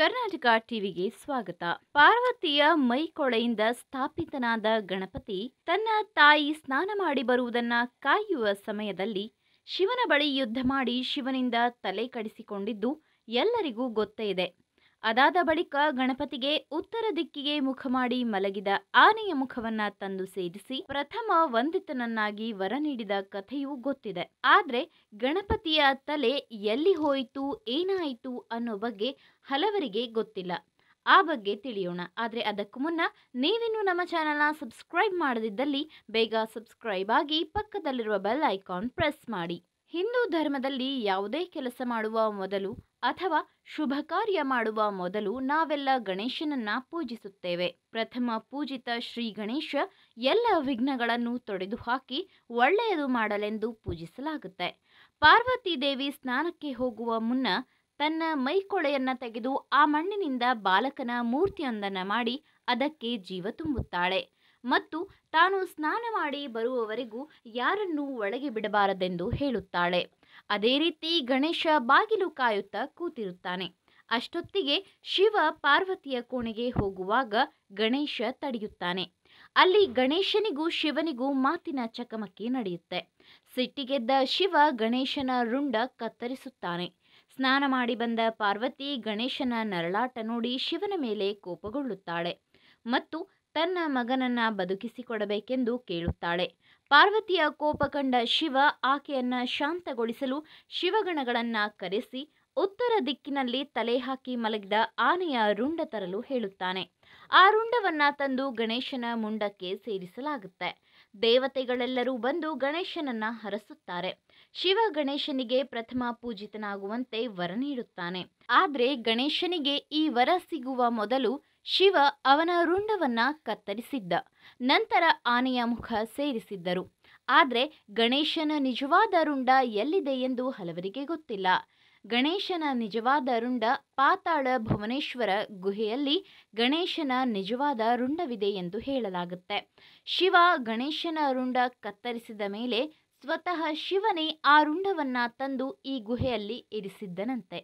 ಕರ್ನಾಟಕ ಟಿವಿಗೆ ಸ್ವಾಗತ ಪಾರ್ವತಿಯ ಮೈಕೊಳೆಯಿಂದ ಸ್ಥಾಪಿತನಾದ ಗಣಪತಿ ತನ್ನ ತಾಯಿ ಸ್ನಾನ ಮಾಡಿ ಬರುವುದನ್ನ ಕಾಯುವ ಸಮಯದಲ್ಲಿ ಶಿವನ ಬಳಿ ಯುದ್ಧ ಮಾಡಿ ಶಿವನಿಂದ ತಲೆ ಕಡಿಸಿಕೊಂಡಿದ್ದು ಎಲ್ಲರಿಗೂ ಗೊತ್ತೇ ಇದೆ ಅದಾದ ಬಳಿಕ ಗಣಪತಿಗೆ ಉತ್ತರ ದಿಕ್ಕಿಗೆ ಮುಖ ಮಾಡಿ ಮಲಗಿದ ಆನೆಯ ಮುಖವನ್ನ ತಂದು ಸೇರಿಸಿ ಪ್ರಥಮ ವಂದಿತನನ್ನಾಗಿ ವರ ನೀಡಿದ ಕಥೆಯೂ ಗೊತ್ತಿದೆ ಆದರೆ ಗಣಪತಿಯ ತಲೆ ಎಲ್ಲಿ ಹೋಯಿತು ಏನಾಯಿತು ಅನ್ನೋ ಬಗ್ಗೆ ಹಲವರಿಗೆ ಗೊತ್ತಿಲ್ಲ ಆ ಬಗ್ಗೆ ತಿಳಿಯೋಣ ಆದರೆ ಅದಕ್ಕೂ ಮುನ್ನ ನೀವಿನ್ನೂ ನಮ್ಮ ಚಾನಲ್ನ ಸಬ್ಸ್ಕ್ರೈಬ್ ಮಾಡದಿದ್ದಲ್ಲಿ ಬೇಗ ಸಬ್ಸ್ಕ್ರೈಬ್ ಆಗಿ ಪಕ್ಕದಲ್ಲಿರುವ ಬೆಲ್ ಐಕಾನ್ ಪ್ರೆಸ್ ಮಾಡಿ ಹಿಂದೂ ಧರ್ಮದಲ್ಲಿ ಯಾವುದೇ ಕೆಲಸ ಮಾಡುವ ಮೊದಲು ಅಥವಾ ಶುಭ ಕಾರ್ಯ ಮಾಡುವ ಮೊದಲು ನಾವೆಲ್ಲ ಗಣೇಶನನ್ನ ಪೂಜಿಸುತ್ತೇವೆ ಪ್ರಥಮ ಪೂಜಿತ ಶ್ರೀ ಗಣೇಶ ಎಲ್ಲ ವಿಘ್ನಗಳನ್ನು ತೊಡೆದುಹಾಕಿ ಒಳ್ಳೆಯದು ಮಾಡಲೆಂದು ಪೂಜಿಸಲಾಗುತ್ತೆ ಪಾರ್ವತಿ ದೇವಿ ಸ್ನಾನಕ್ಕೆ ಹೋಗುವ ಮುನ್ನ ತನ್ನ ಮೈಕೊಳೆಯನ್ನು ತೆಗೆದು ಆ ಮಣ್ಣಿನಿಂದ ಬಾಲಕನ ಮೂರ್ತಿಯೊಂದನ್ನು ಮಾಡಿ ಅದಕ್ಕೆ ಜೀವ ತುಂಬುತ್ತಾಳೆ ಮತ್ತು ತಾನು ಸ್ನಾನ ಮಾಡಿ ಬರುವವರೆಗೂ ಯಾರನ್ನೂ ಒಳಗೆ ಬಿಡಬಾರದೆಂದು ಹೇಳುತ್ತಾಳೆ ಅದೇ ರೀತಿ ಗಣೇಶ ಬಾಗಿಲು ಕಾಯುತ್ತಾ ಕೂತಿರುತ್ತಾನೆ ಅಷ್ಟೊತ್ತಿಗೆ ಶಿವ ಪಾರ್ವತಿಯ ಕೋಣೆಗೆ ಹೋಗುವಾಗ ಗಣೇಶ ತಡೆಯುತ್ತಾನೆ ಅಲ್ಲಿ ಗಣೇಶನಿಗೂ ಶಿವನಿಗೂ ಮಾತಿನ ಚಕಮಕಿ ನಡೆಯುತ್ತೆ ಸಿಟ್ಟಿಗೆದ್ದ ಶಿವ ಗಣೇಶನ ರುಂಡ ಕತ್ತರಿಸುತ್ತಾನೆ ಸ್ನಾನ ಮಾಡಿ ಬಂದ ಪಾರ್ವತಿ ಗಣೇಶನ ನರಳಾಟ ನೋಡಿ ಶಿವನ ಮೇಲೆ ಕೋಪಗೊಳ್ಳುತ್ತಾಳೆ ಮತ್ತು ತನ್ನ ಮಗನನ್ನ ಬದುಕಿಸಿಕೊಡಬೇಕೆಂದು ಕೇಳುತ್ತಾಳೆ ಪಾರ್ವತಿಯ ಕೋಪ ಕಂಡ ಶಿವ ಆಕೆಯನ್ನು ಶಾಂತಗೊಳಿಸಲು ಶಿವಗಣಗಳನ್ನ ಕರೆಸಿ ಉತ್ತರ ದಿಕ್ಕಿನಲ್ಲಿ ತಲೆ ಹಾಕಿ ಮಲಗಿದ ಆನೆಯ ರುಂಡ ತರಲು ಹೇಳುತ್ತಾನೆ ಆ ರುಂಡವನ್ನ ತಂದು ಗಣೇಶನ ಮುಂಡಕ್ಕೆ ಸೇರಿಸಲಾಗುತ್ತೆ ದೇವತೆಗಳೆಲ್ಲರೂ ಬಂದು ಗಣೇಶನನ್ನ ಹರಸುತ್ತಾರೆ ಶಿವ ಗಣೇಶನಿಗೆ ಪ್ರಥಮ ಪೂಜಿತನಾಗುವಂತೆ ವರ ನೀಡುತ್ತಾನೆ ಆದರೆ ಗಣೇಶನಿಗೆ ಈ ವರ ಸಿಗುವ ಮೊದಲು ಶಿವ ಅವನ ರುಂಡವನ್ನು ಕತ್ತರಿಸಿದ್ದ ನಂತರ ಆನೆಯ ಮುಖ ಸೇರಿಸಿದ್ದರು ಆದರೆ ಗಣೇಶನ ನಿಜವಾದ ರುಂಡ ಎಲ್ಲಿದೆ ಎಂದು ಹಲವರಿಗೆ ಗೊತ್ತಿಲ್ಲ ಗಣೇಶನ ನಿಜವಾದ ರುಂಡ ಪಾತಾಳ ಭುವನೇಶ್ವರ ಗುಹೆಯಲ್ಲಿ ಗಣೇಶನ ನಿಜವಾದ ರುಂಡವಿದೆ ಎಂದು ಹೇಳಲಾಗುತ್ತೆ ಶಿವ ಗಣೇಶನ ರುಂಡ ಕತ್ತರಿಸಿದ ಮೇಲೆ ಸ್ವತಃ ಶಿವನೇ ಆ ರುಂಡವನ್ನ ತಂದು ಈ ಗುಹೆಯಲ್ಲಿ ಇರಿಸಿದ್ದನಂತೆ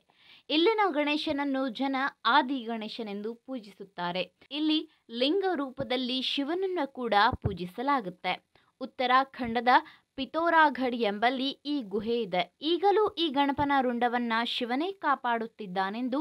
ಇಲ್ಲಿನ ಗಣೇಶನನ್ನು ಜನ ಆದಿ ಗಣೇಶನೆಂದು ಪೂಜಿಸುತ್ತಾರೆ ಇಲ್ಲಿ ಲಿಂಗ ರೂಪದಲ್ಲಿ ಶಿವನನ್ನು ಕೂಡ ಪೂಜಿಸಲಾಗುತ್ತೆ ಉತ್ತರಾಖಂಡದ ಪಿತೋರಾಘಡ್ ಎಂಬಲ್ಲಿ ಈ ಗುಹೆ ಇದೆ ಈಗಲೂ ಈ ಗಣಪನ ರುಂಡವನ್ನ ಶಿವನೇ ಕಾಪಾಡುತ್ತಿದ್ದಾನೆಂದು